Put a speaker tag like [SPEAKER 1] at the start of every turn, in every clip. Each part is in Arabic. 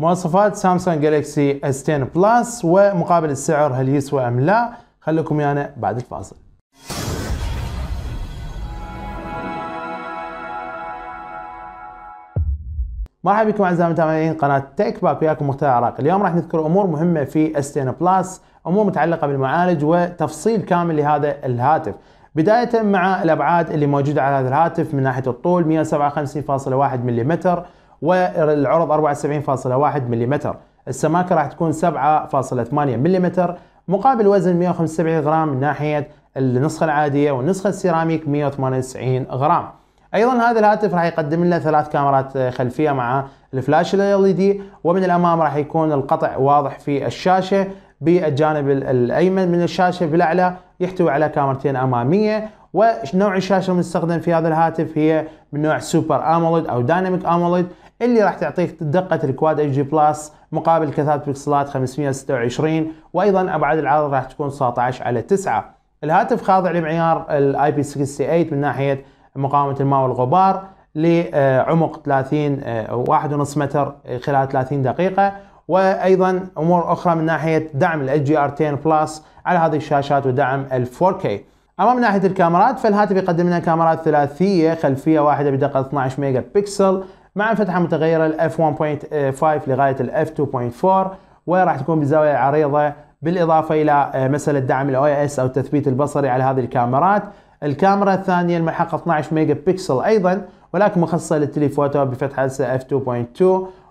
[SPEAKER 1] مواصفات سامسونج جالكسي اس 10 بلس ومقابل السعر هل يسوى ام لا خليكم ويانا يعني بعد الفاصل مرحبا بكم اعزائي المتابعين قناه تيك باك وياكم مختار عراق اليوم راح نذكر امور مهمه في اس 10 بلس امور متعلقه بالمعالج وتفصيل كامل لهذا الهاتف بدايه مع الابعاد اللي موجوده على هذا الهاتف من ناحيه الطول 157.1 ملم والعرض 74.1 ملم السماكه راح تكون 7.8 ملم مقابل وزن 175 غرام من ناحيه النسخه العاديه والنسخه السيراميك 198 غرام ايضا هذا الهاتف راح يقدم لنا ثلاث كاميرات خلفيه مع الفلاش ال دي ومن الامام راح يكون القطع واضح في الشاشه بالجانب الايمن من الشاشه بالاعلى يحتوي على كاميرتين اماميه ونوع الشاشه المستخدم في هذا الهاتف هي من نوع سوبر اموليد او دايناميك اموليد اللي راح تعطيك دقة الكواد اتش دي بلس مقابل كثافة بكسلات 526 وايضا ابعاد العرض راح تكون 19 على 9 الهاتف خاضع لمعيار الاي بي 68 من ناحية مقاومة الماء والغبار لعمق 30 1.5 آه، متر خلال 30 دقيقة وايضا امور اخرى من ناحيه دعم الاتش جي ار 10 بلس على هذه الشاشات ودعم ال 4K اما من ناحيه الكاميرات فالهاتف يقدم لنا كاميرات ثلاثيه خلفيه واحده بدقه 12 ميجا بكسل مع الفتحة المتغيرة ال f1.5 لغاية ال f2.4 وراح تكون بزاوية عريضة بالإضافة إلى آه، مسألة دعم الاو اس أو التثبيت البصري على هذه الكاميرات الكاميرا الثانية الملحقة 12 ميجا بيكسل أيضا ولكن مخصصة للتليفوتو بفتحة f2.2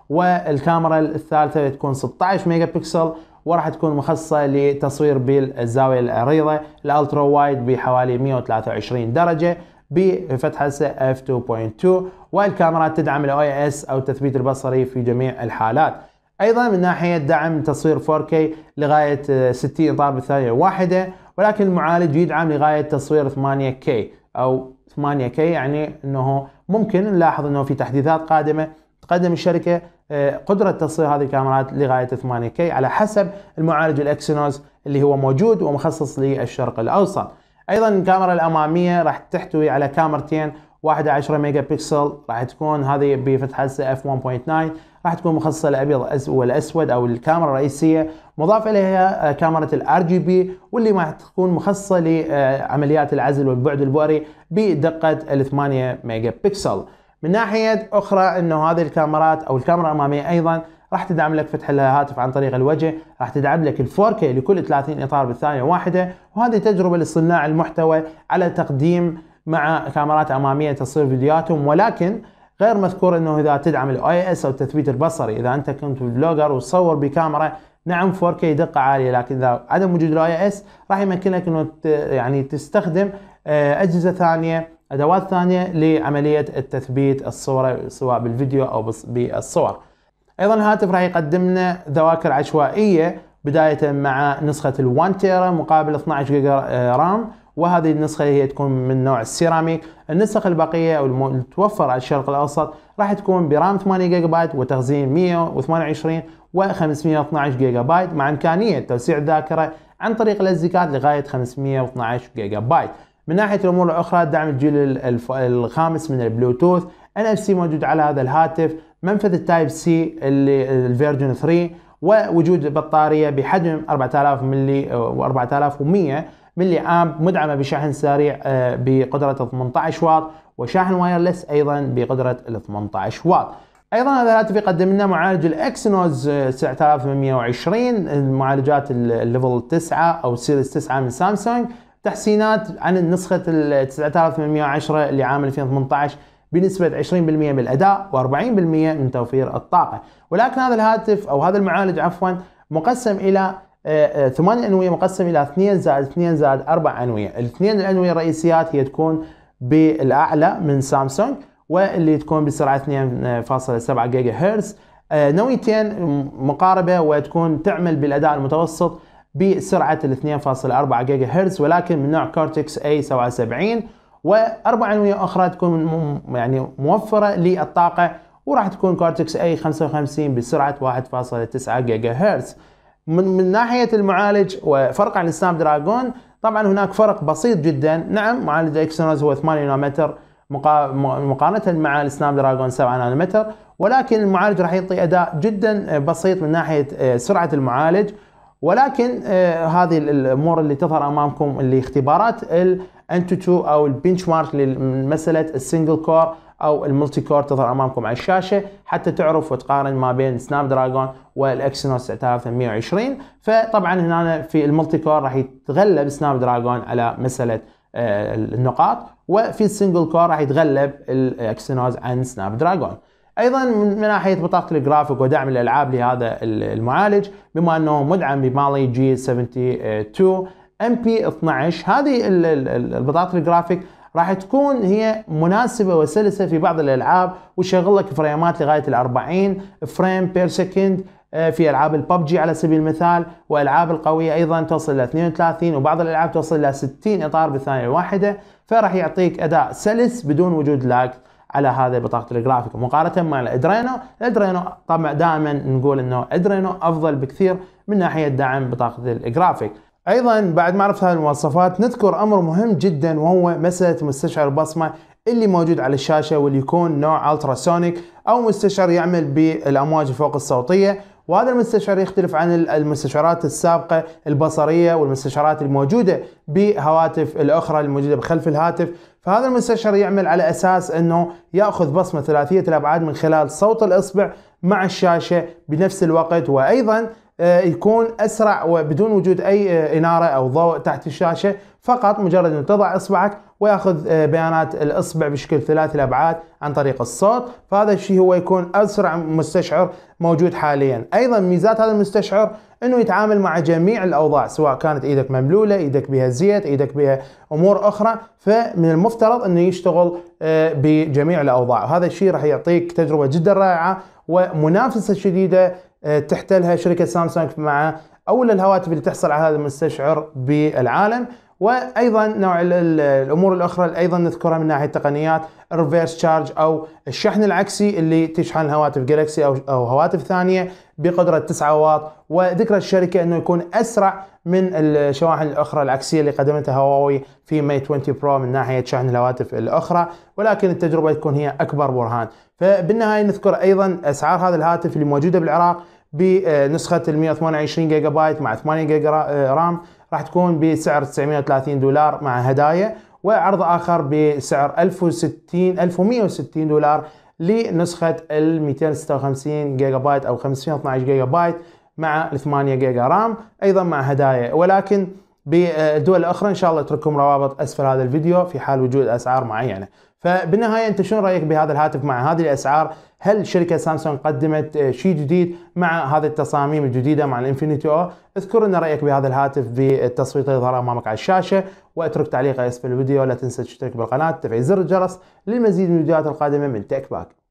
[SPEAKER 1] والكاميرا الثالثة تكون 16 ميجا بيكسل وراح تكون مخصصة لتصوير بالزاوية العريضة الالترا وايد بحوالي 123 درجة بفتحة f2.2 والكاميرا تدعم الاو اس او التثبيت البصري في جميع الحالات ايضا من ناحية دعم تصوير 4K لغاية 60 اطار بالثانية واحدة ولكن المعالج يدعم لغاية تصوير 8K او 8K يعني انه ممكن نلاحظ انه في تحديثات قادمة تقدم الشركة آه، قدرة تصوير هذه الكاميرات لغاية 8K على حسب المعالج الاكسينوس اللي هو موجود ومخصص للشرق الاوسط ايضا الكاميرا الاماميه راح تحتوي على كاميرتين واحدة 10 ميجا بكسل راح تكون هذه بفتحة اف 1.9 راح تكون مخصصة للابيض والاسود او الكاميرا الرئيسية مضاف اليها كاميرا الار جي بي واللي راح تكون مخصصة لعمليات العزل والبعد البؤري بدقة ال 8 ميجا بكسل من ناحية اخرى انه هذه الكاميرات او الكاميرا الامامية ايضا راح تدعم لك فتح الهاتف عن طريق الوجه راح تدعم لك الفوركة لكل 30 اطار بالثانيه واحده وهذه تجربه لصناع المحتوى على تقديم مع كاميرات اماميه تصوير فيديوهاتهم ولكن غير مذكور انه اذا تدعم الاي اس او التثبيت البصري اذا انت كنت فلوجر وتصور بكاميرا نعم 4K دقة عالية لكن إذا عدم وجود الاي اس راح يمكنك انه يعني تستخدم آه، اجهزة ثانية ادوات ثانية لعملية التثبيت الصورة سواء بالفيديو او بالصور ايضا الهاتف راح يقدم لنا ذواكر عشوائيه بدايه مع نسخه ال1 تيرا مقابل 12 جيجا رام وهذه النسخه هي تكون من نوع السيراميك النسخ البقيه او المتوفر على الشرق الاوسط راح تكون برام 8 جيجا بايت وتخزين 128 و512 جيجا بايت مع امكانيه توسيع الذاكره عن طريق الازدكات لغايه 512 جيجا بايت من ناحيه الامور الاخرى دعم الجيل الخامس من البلوتوث ان اف سي موجود على هذا الهاتف منفذ التايب سي اللي الفيرجن 3 ووجود بطاريه بحجم 4000 ملي و 4100 ملي امب مدعمه بشحن سريع آه، بقدره 18 واط وشاحن وايرلس ايضا بقدره 18 واط ايضا هذا الهاتف يقدم لنا معالج الاكسنوز 9820 آه، المعالجات الليفل 9 او سيريز 9 من سامسونج تحسينات عن نسخه ال 9810 لعام 2018 بنسبة 20% من الأداء و40% من توفير الطاقة ولكن هذا الهاتف أو هذا المعالج عفوا مقسم إلى آه، آه، ثمان أنوية مقسم إلى 2 زائد 2 زائد 4 أنوية الاثنين الأنوية الرئيسيات هي تكون بالأعلى من سامسونج واللي تكون بسرعة 2.7 جيجا هرتز آه، نويتين مقاربة وتكون تعمل بالأداء المتوسط بسرعة 2.4 جيجا هرتز ولكن من نوع كورتكس A77 واربع انويه اخرى تكون يعني موفره للطاقه وراح تكون كورتكس اي 55 بسرعه 1.9 جيجا هرتز من, من ناحيه المعالج وفرق عن السناب دراجون طبعا هناك فرق بسيط جدا نعم معالج اكسينوس هو 8 نانومتر مقارنة مع السناب دراجون 7 نانومتر ولكن المعالج راح يعطي اداء جدا بسيط من ناحية آه، سرعة المعالج ولكن آه، هذه الامور اللي تظهر امامكم اللي اختبارات انتو تو او البنش مارك لمساله السنجل كور او الملتي كور تظهر امامكم على الشاشه حتى تعرف وتقارن ما بين سناب دراجون والاكسينوس 9820 فطبعا هنا في الملتي كور راح يتغلب سناب دراجون على مساله آه، النقاط وفي السنجل كور راح يتغلب الاكسينوس عن سناب دراجون ايضا من ناحيه بطاقه الجرافيك ودعم الالعاب لهذا المعالج بما انه مدعم بمالي جي 72 ام بي 12 هذه البطاقه الجرافيك راح تكون هي مناسبه وسلسه في بعض الالعاب وشغل لك فريمات لغايه ال 40 فريم بير سكند آه، في العاب الببجي على سبيل المثال والالعاب القويه ايضا توصل الى 32 وبعض الالعاب توصل الى 60 اطار بالثانيه الواحده فراح يعطيك اداء سلس بدون وجود لاج على هذه بطاقه الجرافيك مقارنه مع الادرينو الادرينو طبعا دائما نقول انه ادرينو افضل بكثير من ناحيه دعم بطاقه الجرافيك ايضا بعد معرفة هذه المواصفات نذكر امر مهم جدا وهو مسألة مستشعر البصمة اللي موجود على الشاشة واللي يكون نوع التراسونيك او مستشعر يعمل بالامواج الفوق الصوتية وهذا المستشعر يختلف عن المستشعرات السابقة البصرية والمستشعرات الموجودة بهواتف الأخرى الموجودة بخلف الهاتف فهذا المستشعر يعمل على أساس أنه يأخذ بصمة ثلاثية الأبعاد من خلال صوت الإصبع مع الشاشة بنفس الوقت وأيضا آه، يكون اسرع وبدون وجود اي آه، اناره او ضوء تحت الشاشه فقط مجرد ان تضع اصبعك وياخذ آه، بيانات الاصبع بشكل ثلاثي الابعاد عن طريق الصوت فهذا الشيء هو يكون اسرع مستشعر موجود حاليا ايضا ميزات هذا المستشعر انه يتعامل مع جميع الاوضاع سواء كانت ايدك مملوله ايدك بها زيت ايدك بها امور اخرى فمن المفترض انه يشتغل بجميع الاوضاع وهذا الشيء راح يعطيك تجربه جدا رائعه ومنافسه شديده آه، تحتلها شركه سامسونج مع أول الهواتف اللي تحصل على هذا المستشعر بالعالم وايضا نوع الامور الاخرى اللي ايضا نذكرها من ناحيه تقنيات الريفيرس تشارج او الشحن العكسي اللي تشحن هواتف جالكسي او هواتف ثانيه بقدره 9 واط وذكرى الشركه انه يكون اسرع من الشواحن الأخرى العكسية اللي قدمتها هواوي في مي 20 برو من ناحية شحن الهواتف الأخرى ولكن التجربة تكون هي أكبر برهان فبالنهاية نذكر أيضا أسعار هذا الهاتف اللي موجودة بالعراق بنسخة ال 128 جيجا بايت مع 8 جيجا آه، رام راح تكون بسعر 930 دولار مع هدايا وعرض آخر بسعر 1060 1160 دولار لنسخة ال 256 جيجا بايت أو 512 جيجا بايت مع 8 جيجا رام ايضا مع هدايا ولكن بالدول الاخرى ان شاء الله اترككم روابط اسفل هذا الفيديو في حال وجود اسعار معينه فبالنهايه انت شنو رايك بهذا الهاتف مع هذه الاسعار هل شركه سامسونج قدمت شيء جديد مع هذه التصاميم الجديده مع الانفينيتي او اذكر لنا رايك بهذا الهاتف بالتصويت يظهر امامك على الشاشه واترك تعليق اسفل الفيديو لا تنسى تشترك بالقناه تفعيل زر الجرس للمزيد من الفيديوهات القادمه من تك باك